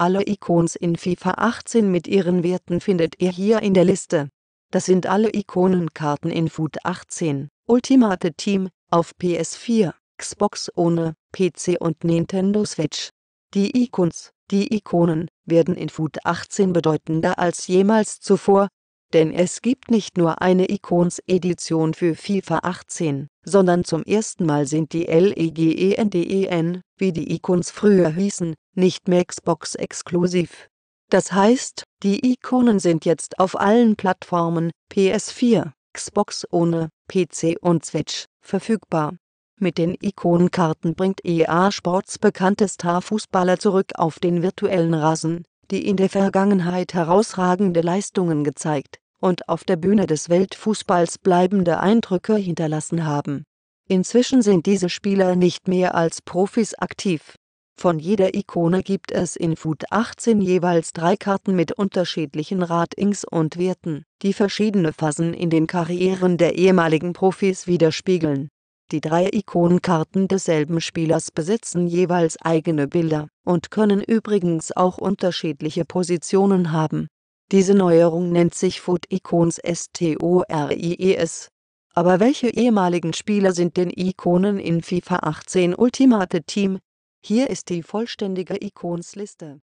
Alle Icons in FIFA 18 mit ihren Werten findet ihr hier in der Liste. Das sind alle Ikonenkarten in Foot 18, Ultimate Team, auf PS4, Xbox One, PC und Nintendo Switch. Die Icons, die Ikonen, werden in Foot 18 bedeutender als jemals zuvor, denn es gibt nicht nur eine Icons-Edition für FIFA 18, sondern zum ersten Mal sind die LEGENDEN wie die Icons früher hießen, nicht mehr Xbox-exklusiv. Das heißt, die Ikonen sind jetzt auf allen Plattformen, PS4, Xbox ohne, PC und Switch, verfügbar. Mit den Ikonenkarten bringt EA Sports bekannte Star-Fußballer zurück auf den virtuellen Rasen, die in der Vergangenheit herausragende Leistungen gezeigt und auf der Bühne des Weltfußballs bleibende Eindrücke hinterlassen haben Inzwischen sind diese Spieler nicht mehr als Profis aktiv. Von jeder Ikone gibt es in Foot 18 jeweils drei Karten mit unterschiedlichen Ratings und Werten, die verschiedene Phasen in den Karrieren der ehemaligen Profis widerspiegeln. Die drei Ikonenkarten desselben Spielers besitzen jeweils eigene Bilder und können übrigens auch unterschiedliche Positionen haben. Diese Neuerung nennt sich Foot Icons STORIES aber welche ehemaligen Spieler sind denn Ikonen in FIFA 18 Ultimate Team? Hier ist die vollständige Ikonsliste.